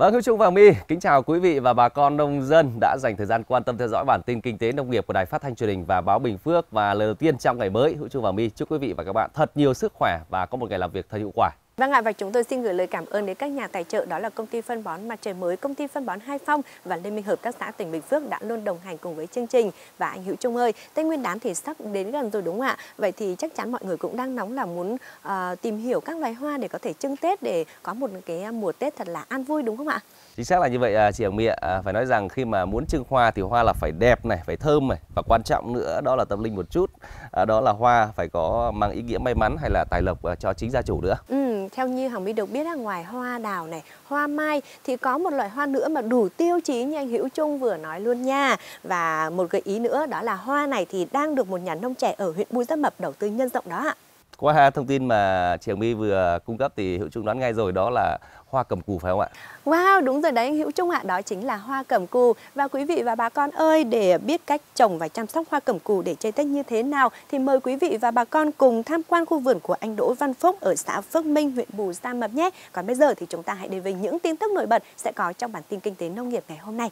Vâng, Hữu Trung và My, kính chào quý vị và bà con nông dân đã dành thời gian quan tâm theo dõi bản tin kinh tế nông nghiệp của Đài Phát thanh Truyền hình và Báo Bình Phước và lời đầu tiên trong ngày mới. Hữu Trung và My chúc quý vị và các bạn thật nhiều sức khỏe và có một ngày làm việc thật hiệu quả. Vâng ạ và chúng tôi xin gửi lời cảm ơn đến các nhà tài trợ đó là công ty phân bón mặt trời mới, công ty phân bón Hai Phong và Liên minh hợp tác xã tỉnh Bình Phước đã luôn đồng hành cùng với chương trình. Và anh Hữu Trung ơi, Tết Nguyên đán thì sắp đến gần rồi đúng không ạ? Vậy thì chắc chắn mọi người cũng đang nóng là muốn uh, tìm hiểu các loài hoa để có thể trưng Tết để có một cái ờ, mùa Tết thật là an vui đúng không ạ? Chính xác là như vậy à, chị Hồng ạ. À, phải nói rằng khi mà muốn trưng hoa thì hoa là phải đẹp này, phải thơm này và quan trọng nữa đó là tâm linh một chút. À, đó là hoa phải có mang ý nghĩa may mắn hay là tài lộc cho chính gia chủ nữa. Ừ theo như Hằng My được biết là ngoài hoa đào này, hoa mai thì có một loại hoa nữa mà đủ tiêu chí như anh Hữu Trung vừa nói luôn nha. Và một gợi ý nữa đó là hoa này thì đang được một nhà nông trẻ ở huyện Bù Gia Mập đầu tư nhân rộng đó ạ. Qua hai thông tin mà Trường My vừa cung cấp thì Hữu Trung đoán ngay rồi đó là hoa cầm cù phải không ạ? Wow, đúng rồi đấy anh Hữu Trung ạ, đó chính là hoa cầm cù. Và quý vị và bà con ơi, để biết cách trồng và chăm sóc hoa cầm cù để chơi Tết như thế nào thì mời quý vị và bà con cùng tham quan khu vườn của anh Đỗ Văn Phúc ở xã Phước Minh, huyện Bù Gia Mập nhé. Còn bây giờ thì chúng ta hãy đến với những tin tức nổi bật sẽ có trong bản tin kinh tế nông nghiệp ngày hôm nay.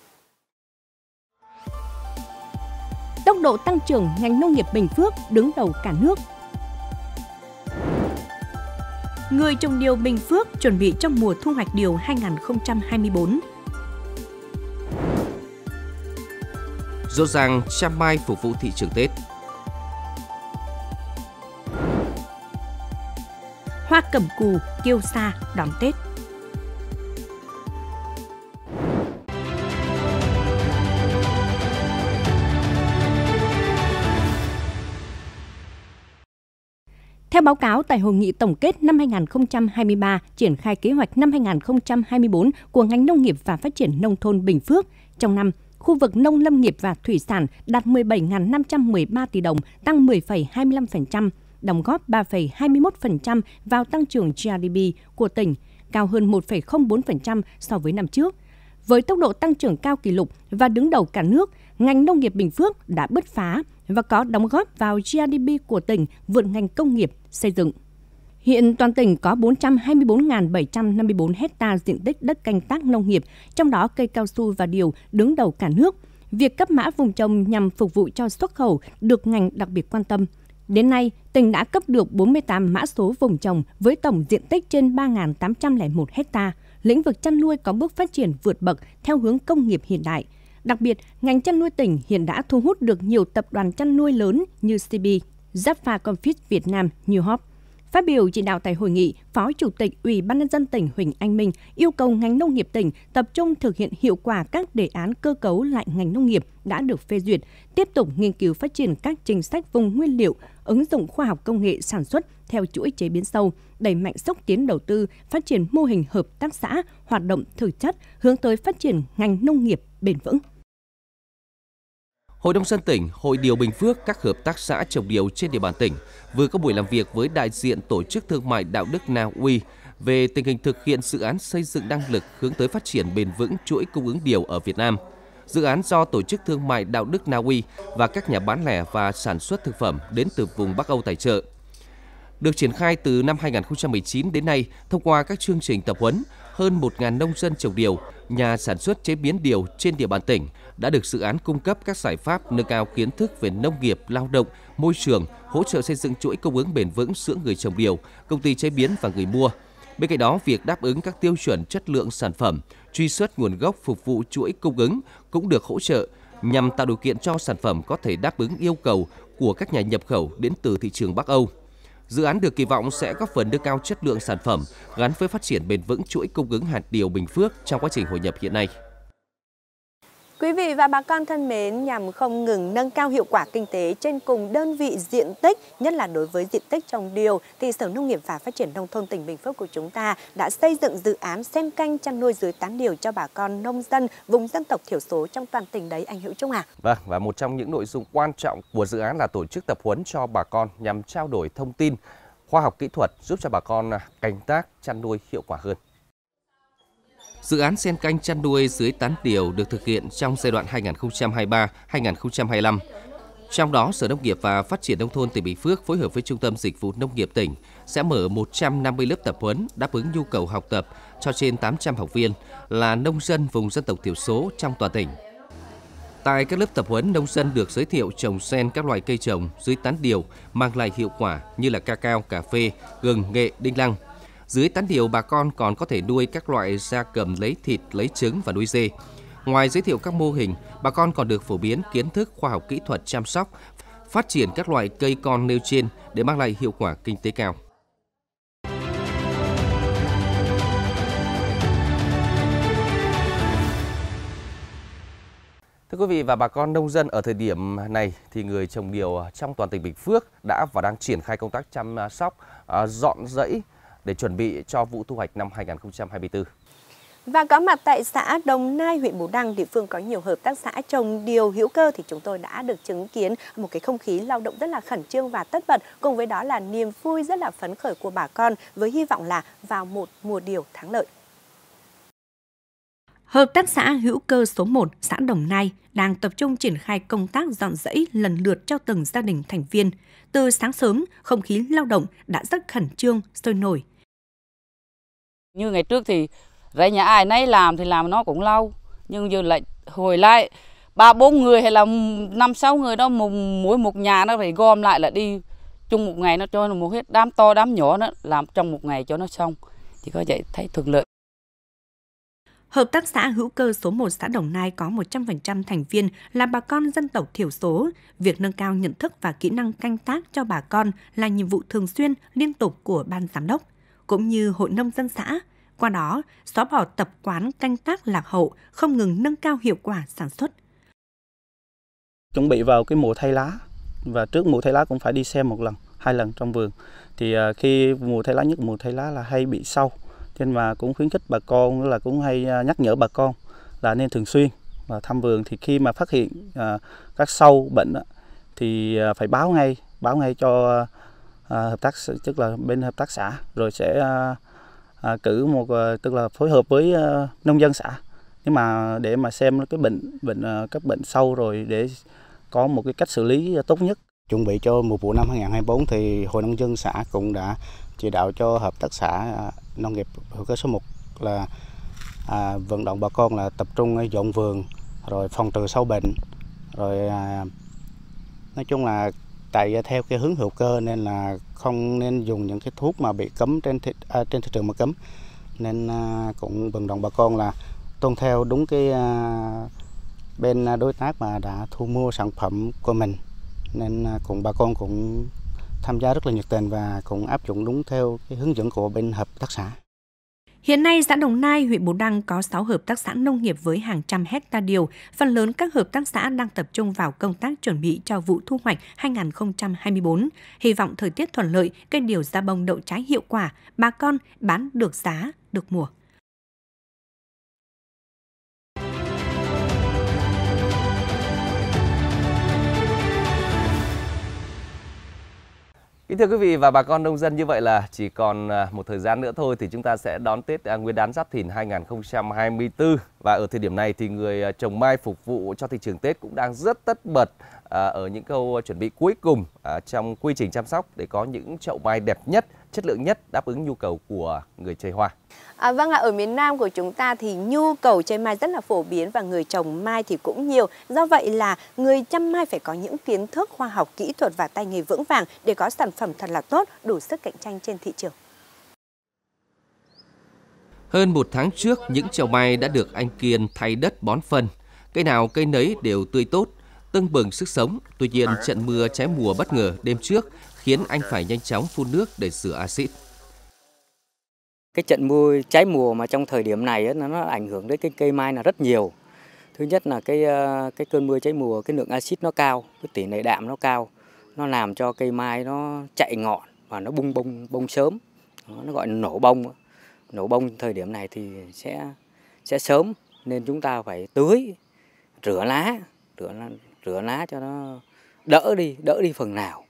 Tốc độ tăng trưởng ngành nông nghiệp Bình Phước đứng đầu cả nước người trồng điều Bình Phước chuẩn bị trong mùa thu hoạch điều 2024. Rốt ràng trăm mai phục vụ thị trường Tết. Hoa cẩm cù, kiêu sa đón Tết Theo báo cáo tại hội nghị tổng kết năm 2023, triển khai kế hoạch năm 2024 của ngành nông nghiệp và phát triển nông thôn Bình Phước, trong năm, khu vực nông lâm nghiệp và thủy sản đạt 17.513 tỷ đồng, tăng 10,25%, đóng góp 3,21% vào tăng trưởng GDP của tỉnh, cao hơn 1,04% so với năm trước. Với tốc độ tăng trưởng cao kỷ lục và đứng đầu cả nước, ngành nông nghiệp Bình Phước đã bứt phá và có đóng góp vào GDP của tỉnh vượt ngành công nghiệp, xây dựng. Hiện toàn tỉnh có 424.754 hecta diện tích đất canh tác nông nghiệp, trong đó cây cao su và điều đứng đầu cả nước. Việc cấp mã vùng trồng nhằm phục vụ cho xuất khẩu được ngành đặc biệt quan tâm. Đến nay, tỉnh đã cấp được 48 mã số vùng trồng với tổng diện tích trên 3.801 hecta. Lĩnh vực chăn nuôi có bước phát triển vượt bậc theo hướng công nghiệp hiện đại – Đặc biệt, ngành chăn nuôi tỉnh hiện đã thu hút được nhiều tập đoàn chăn nuôi lớn như CB, Jaffa Confit Việt Nam, New Hope. Phát biểu chỉ đạo tại hội nghị, Phó Chủ tịch Ủy ban nhân dân tỉnh Huỳnh Anh Minh yêu cầu ngành nông nghiệp tỉnh tập trung thực hiện hiệu quả các đề án cơ cấu lại ngành nông nghiệp đã được phê duyệt, tiếp tục nghiên cứu phát triển các chính sách vùng nguyên liệu, ứng dụng khoa học công nghệ sản xuất theo chuỗi chế biến sâu, đẩy mạnh xúc tiến đầu tư, phát triển mô hình hợp tác xã, hoạt động thực chất hướng tới phát triển ngành nông nghiệp bền vững. Hội nông dân tỉnh, Hội điều Bình Phước, các hợp tác xã trồng điều trên địa bàn tỉnh vừa có buổi làm việc với đại diện Tổ chức Thương mại Đạo đức Na Uy về tình hình thực hiện dự án xây dựng năng lực hướng tới phát triển bền vững chuỗi cung ứng điều ở Việt Nam. Dự án do Tổ chức Thương mại Đạo đức Na Uy và các nhà bán lẻ và sản xuất thực phẩm đến từ vùng Bắc Âu tài trợ. Được triển khai từ năm 2019 đến nay, thông qua các chương trình tập huấn, hơn 1.000 nông dân trồng điều, nhà sản xuất chế biến điều trên địa bàn tỉnh đã được dự án cung cấp các giải pháp nâng cao kiến thức về nông nghiệp, lao động, môi trường, hỗ trợ xây dựng chuỗi cung ứng bền vững giữa người trồng điều, công ty chế biến và người mua. Bên cạnh đó, việc đáp ứng các tiêu chuẩn chất lượng sản phẩm, truy xuất nguồn gốc phục vụ chuỗi cung ứng cũng được hỗ trợ nhằm tạo điều kiện cho sản phẩm có thể đáp ứng yêu cầu của các nhà nhập khẩu đến từ thị trường Bắc Âu. Dự án được kỳ vọng sẽ góp phần nâng cao chất lượng sản phẩm gắn với phát triển bền vững chuỗi cung ứng hạt điều Bình Phước trong quá trình hội nhập hiện nay. Quý vị và bà con thân mến, nhằm không ngừng nâng cao hiệu quả kinh tế trên cùng đơn vị diện tích, nhất là đối với diện tích trồng điều, thì Sở Nông nghiệp và Phát triển Nông thôn tỉnh Bình Phước của chúng ta đã xây dựng dự án xem canh chăn nuôi dưới tán điều cho bà con nông dân vùng dân tộc thiểu số trong toàn tỉnh đấy, anh Hữu Trung à. Vâng, và một trong những nội dung quan trọng của dự án là tổ chức tập huấn cho bà con nhằm trao đổi thông tin, khoa học kỹ thuật giúp cho bà con à, canh tác, chăn nuôi hiệu quả hơn. Dự án sen canh chăn nuôi dưới tán điều được thực hiện trong giai đoạn 2023-2025. Trong đó, Sở Nông nghiệp và Phát triển Nông thôn tỉnh Bình Phước phối hợp với Trung tâm Dịch vụ Nông nghiệp tỉnh sẽ mở 150 lớp tập huấn đáp ứng nhu cầu học tập cho trên 800 học viên là nông dân vùng dân tộc thiểu số trong toàn tỉnh. Tại các lớp tập huấn, nông dân được giới thiệu trồng sen các loại cây trồng dưới tán điều mang lại hiệu quả như là cacao, cà phê, gừng, nghệ, đinh lăng – dưới tán điều bà con còn có thể nuôi các loại gia cầm lấy thịt, lấy trứng và nuôi dê. Ngoài giới thiệu các mô hình, bà con còn được phổ biến kiến thức khoa học kỹ thuật chăm sóc, phát triển các loại cây con nêu trên để mang lại hiệu quả kinh tế cao. Thưa quý vị và bà con nông dân ở thời điểm này thì người trồng điều trong toàn tỉnh Bình Phước đã và đang triển khai công tác chăm sóc, à, dọn rẫy để chuẩn bị cho vụ thu hoạch năm 2024. Và có mặt tại xã Đồng Nai, huyện Bù Đăng, địa phương có nhiều hợp tác xã trồng điều hữu cơ thì chúng tôi đã được chứng kiến một cái không khí lao động rất là khẩn trương và tất bật, cùng với đó là niềm vui rất là phấn khởi của bà con với hy vọng là vào một mùa điều thắng lợi. Hợp tác xã hữu cơ số 1 xã Đồng Nai đang tập trung triển khai công tác dọn dãy lần lượt cho từng gia đình thành viên. Từ sáng sớm, không khí lao động đã rất khẩn trương, sôi nổi – như ngày trước thì rẫy nhà ai nấy làm thì làm nó cũng lâu. Nhưng giờ lại hồi lại ba bốn người hay là năm sáu người đó mỗi một nhà nó phải gom lại là đi chung một ngày nó cho một hết đám to đám nhỏ nó làm trong một ngày cho nó xong thì có vậy thấy thuận lợi Hợp tác xã hữu cơ số 1 xã Đồng Nai có 100% thành viên là bà con dân tộc thiểu số. Việc nâng cao nhận thức và kỹ năng canh tác cho bà con là nhiệm vụ thường xuyên, liên tục của ban giám đốc cũng như hội nông dân xã, qua đó xóa bỏ tập quán canh tác lạc hậu, không ngừng nâng cao hiệu quả sản xuất. Chuẩn bị vào cái mùa thay lá và trước mùa thay lá cũng phải đi xem một lần, hai lần trong vườn. Thì à, khi mùa thay lá nhất mùa thay lá là hay bị sâu, thế mà cũng khuyến khích bà con là cũng hay à, nhắc nhở bà con là nên thường xuyên và thăm vườn thì khi mà phát hiện à, các sâu bệnh thì phải báo ngay báo ngay cho À, hợp tác tức là bên hợp tác xã rồi sẽ à, à, cử một tức là phối hợp với nông dân xã nhưng mà để mà xem cái bệnh bệnh các bệnh sâu rồi để có một cái cách xử lý tốt nhất chuẩn bị cho mùa vụ năm 2024 thì hội nông dân xã cũng đã chỉ đạo cho hợp tác xã nông nghiệp hữu cơ số 1 là à, vận động bà con là tập trung dọn vườn rồi phòng trừ sâu bệnh rồi à, nói chung là tại theo cái hướng hữu cơ nên là không nên dùng những cái thuốc mà bị cấm trên thị, à, trên thị trường mà cấm nên à, cũng vận động bà con là tuân theo đúng cái à, bên đối tác mà đã thu mua sản phẩm của mình nên à, cũng bà con cũng tham gia rất là nhiệt tình và cũng áp dụng đúng theo cái hướng dẫn của bên hợp tác xã Hiện nay, xã Đồng Nai, huyện Bù Đăng có 6 hợp tác xã nông nghiệp với hàng trăm hecta điều. Phần lớn các hợp tác xã đang tập trung vào công tác chuẩn bị cho vụ thu hoạch 2024. Hy vọng thời tiết thuận lợi, cây điều ra bông đậu trái hiệu quả, bà con bán được giá, được mùa. Kính thưa quý vị và bà con nông dân như vậy là chỉ còn à, một thời gian nữa thôi thì chúng ta sẽ đón Tết à, Nguyên đán Giáp Thìn 2024 và ở thời điểm này thì người à, trồng mai phục vụ cho thị trường Tết cũng đang rất tất bật ở những câu chuẩn bị cuối cùng trong quy trình chăm sóc để có những chậu mai đẹp nhất chất lượng nhất đáp ứng nhu cầu của người chơi hoa. À, vâng ạ, ở miền Nam của chúng ta thì nhu cầu chơi mai rất là phổ biến và người trồng mai thì cũng nhiều. Do vậy là người chăm mai phải có những kiến thức khoa học, kỹ thuật và tay nghề vững vàng để có sản phẩm thật là tốt, đủ sức cạnh tranh trên thị trường. Hơn một tháng trước, những chậu mai đã được anh Kiên thay đất bón phân. Cây nào cây nấy đều tươi tốt, tưng bừng sức sống. Tuy nhiên, trận mưa trái mùa bất ngờ đêm trước khiến anh phải nhanh chóng phun nước để rửa axit. Cái trận mưa trái mùa mà trong thời điểm này ấy, nó, ảnh hưởng đến cái cây mai là rất nhiều. Thứ nhất là cái ờ, cái cơn mưa trái mùa cái lượng axit nó cao, cái tỷ lệ đạm nó cao, nó làm cho cây mai nó chạy ngọn và nó bung bông bông sớm. nó gọi là nổ bông. Nổ bông thời điểm này thì sẽ sẽ sớm nên chúng ta phải tưới rửa lá, rửa lá, rửa lá cho nó đỡ đi, đỡ đi phần nào.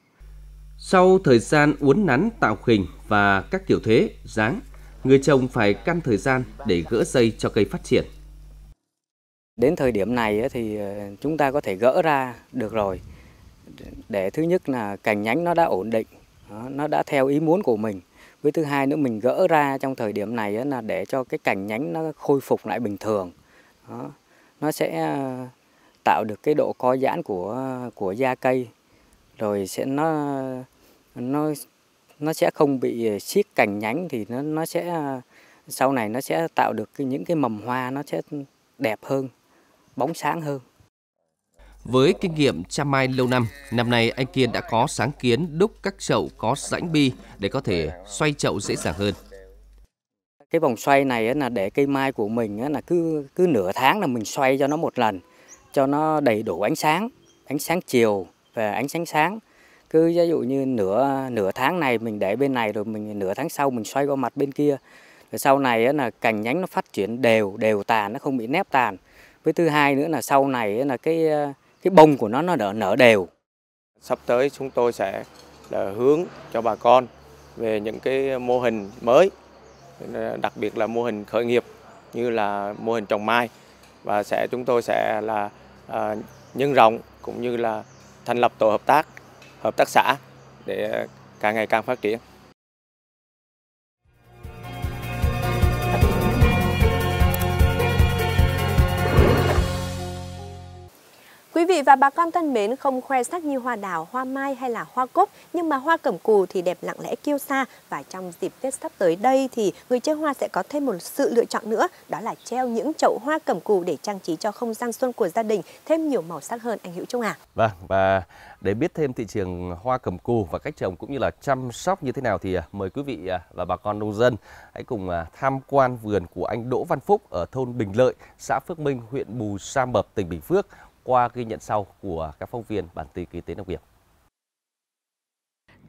Sau thời gian uốn nắn tạo hình và các kiểu thế, dáng, người trồng phải căn thời gian để gỡ dây cho cây phát triển. Đến thời điểm này thì ờ, chúng ta có thể gỡ ra được rồi. Để thứ nhất là cành nhánh nó đã ổn định, nó đã theo ý muốn của mình. Với thứ hai nữa mình gỡ ra trong thời điểm này là để cho cái cành nhánh nó khôi phục lại bình thường. Nó sẽ ờ, tạo được cái độ co giãn của ờ, của da cây rồi sẽ nó nó nó sẽ không bị siết cành nhánh thì nó nó sẽ sau này nó sẽ tạo được những cái mầm hoa nó sẽ đẹp hơn, bóng sáng hơn. Với kinh nghiệm chăm mai lâu năm, năm nay anh Kiên đã có sáng kiến đúc các chậu có rãnh bi để có thể xoay chậu dễ dàng hơn. Cái vòng xoay này là để cây mai của mình là cứ cứ nửa tháng là mình xoay cho nó một lần, cho nó đầy đủ ánh sáng, ánh sáng chiều về ánh sáng sáng cứ ví dụ như nửa nửa tháng này mình để bên này rồi mình nửa tháng sau mình xoay qua mặt bên kia rồi sau này là cành nhánh nó phát triển đều đều tàn nó không bị nép tàn với thứ hai nữa là sau này là cái cái bông của nó nó nở nở đều sắp tới chúng tôi sẽ là hướng cho bà con về những cái mô hình mới đặc biệt là mô hình khởi nghiệp như là mô hình trồng mai và sẽ chúng tôi sẽ là à, nhân rộng cũng như là thành lập tổ hợp tác hợp tác xã để ờ, càng ngày càng phát triển vị và bà con thân mến, không khoe sắc như hoa đào, hoa mai hay là hoa cúc, nhưng mà hoa cẩm cù thì đẹp lặng lẽ kiêu xa và trong dịp Tết sắp tới đây thì người chơi hoa sẽ có thêm một sự lựa chọn nữa, đó là treo những chậu hoa cẩm cù để trang trí cho không gian xuân của gia đình thêm nhiều màu sắc hơn anh Hữu Trung à. Vâng và để biết thêm thị trường hoa cẩm cù và cách trồng cũng như là chăm sóc như thế nào thì à, mời quý vị à, và bà con nông dân hãy cùng à, tham quan vườn của anh Đỗ Văn Phúc ở thôn Bình Lợi, xã Phước Minh, huyện Bù Sa Mập, tỉnh Bình Phước qua ghi nhận sau của các phóng viên bản tin kinh tế nông nghiệp.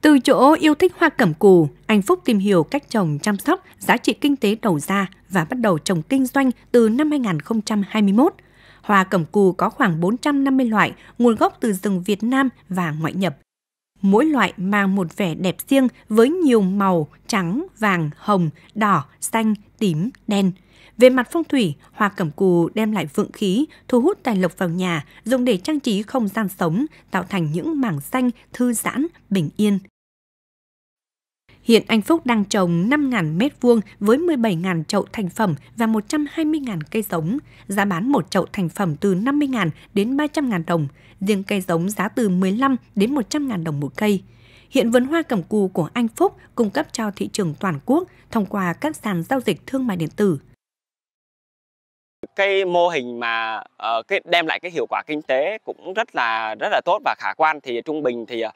Từ chỗ yêu thích hoa cẩm cù, anh Phúc tìm hiểu cách trồng chăm sóc, giá trị kinh tế đầu ra và bắt đầu trồng kinh doanh từ năm 2021. Hoa cẩm cù có khoảng 450 loại, nguồn gốc từ rừng Việt Nam và ngoại nhập. Mỗi loại mang một vẻ đẹp riêng với nhiều màu trắng, vàng, hồng, đỏ, xanh, tím, đen – về mặt phong thủy, hoa cẩm cù đem lại vượng khí, thu hút tài lộc vào nhà, dùng để trang trí không gian sống, tạo thành những mảng xanh, thư giãn, bình yên. Hiện anh Phúc đang trồng 5.000 m2 với 17.000 chậu thành phẩm và 120.000 cây giống. Giá bán một chậu thành phẩm từ 50.000 đến 300.000 đồng, riêng cây giống giá từ 15 đến 100.000 đồng một cây. Hiện vườn hoa cẩm cù của anh Phúc cung cấp cho thị trường toàn quốc thông qua các sàn giao dịch thương mại điện tử. Cái mô hình mà uh, cái đem lại cái hiệu quả kinh tế cũng rất là rất là tốt và khả quan thì trung bình thì uh,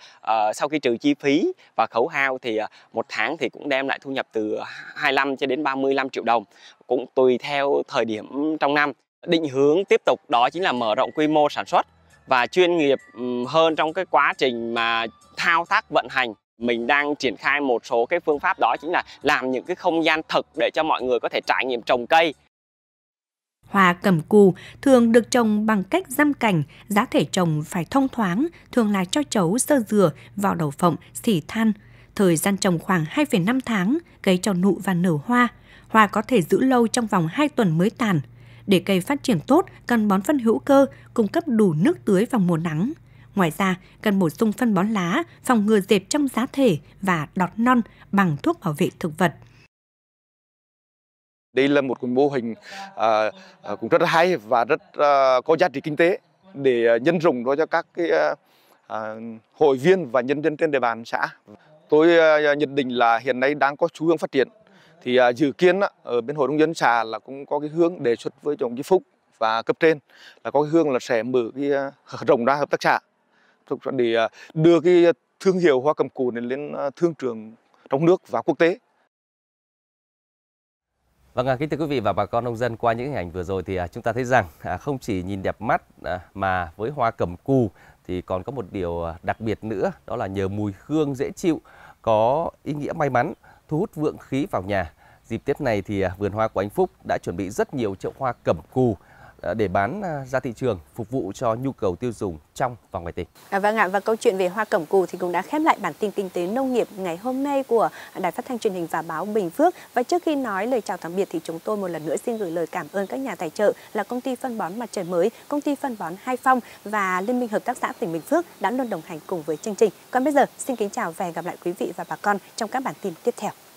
sau khi trừ chi phí và khấu hao thì uh, một tháng thì cũng đem lại thu nhập từ 25 cho đến 35 triệu đồng cũng tùy theo thời điểm trong năm. Định hướng tiếp tục đó chính là mở rộng quy mô sản xuất và chuyên nghiệp hơn trong cái quá trình mà thao tác vận hành mình đang triển khai một số cái phương pháp đó chính là làm những cái không gian thực để cho mọi người có thể trải nghiệm trồng cây Hoa cẩm cù thường được trồng bằng cách dăm cành, giá thể trồng phải thông thoáng, thường là cho chấu sơ dừa vào đầu phộng, xỉ than. Thời gian trồng khoảng 2,5 tháng, cây cho nụ và nở hoa. Hoa có thể giữ lâu trong vòng 2 tuần mới tàn. Để cây phát triển tốt, cần bón phân hữu cơ, cung cấp đủ nước tưới vào mùa nắng. Ngoài ra, cần bổ sung phân bón lá, phòng ngừa dẹp trong giá thể và đọt non bằng thuốc bảo vệ thực vật. Đây là một cái mô hình à, à cũng rất hay và rất à, có giá trị kinh tế để nhân rộng cho các cái à, à, hội viên và nhân dân trên địa bàn xã. Tôi à, nhận định là hiện nay đang có xu hướng phát triển. Thì à, dự kiến à, ở bên hội nông dân xã là cũng có cái hướng đề xuất với chồng chí Phúc và cấp trên là có cái hướng là sẽ mở cái à, rộng ra hợp tác xã để đưa cái thương hiệu hoa cầm cù này lên thương trường trong nước và quốc tế Vâng, à, kính thưa quý vị và bà con nông dân, qua những hình ảnh vừa rồi thì à, chúng ta thấy rằng à, không chỉ nhìn đẹp mắt mà với hoa cẩm cù thì còn có một điều đặc biệt nữa, đó là nhờ mùi hương dễ chịu, có ý nghĩa may mắn, thu hút vượng khí vào nhà. Dịp Tết này thì vườn hoa của anh Phúc đã chuẩn bị rất nhiều chậu hoa cẩm cù À, để bán à, ra thị trường phục vụ cho nhu cầu tiêu dùng trong và ngoài tỉnh. À, vâng ạ và câu chuyện về hoa cẩm cù thì cũng đã khép lại bản tin kinh tế nông nghiệp ngày hôm nay của Đài Phát thanh truyền hình và báo Bình Phước. Và trước khi nói lời chào tạm biệt thì chúng tôi một lần nữa xin gửi lời cảm ơn các nhà tài trợ là công ty phân bón mặt trời mới, công ty phân bón Hai Phong và Liên minh hợp tác xã tỉnh Bình Phước đã luôn đồng hành cùng với chương trình. Còn bây giờ xin kính chào và hẹn gặp lại quý vị và bà con trong các bản tin tiếp theo.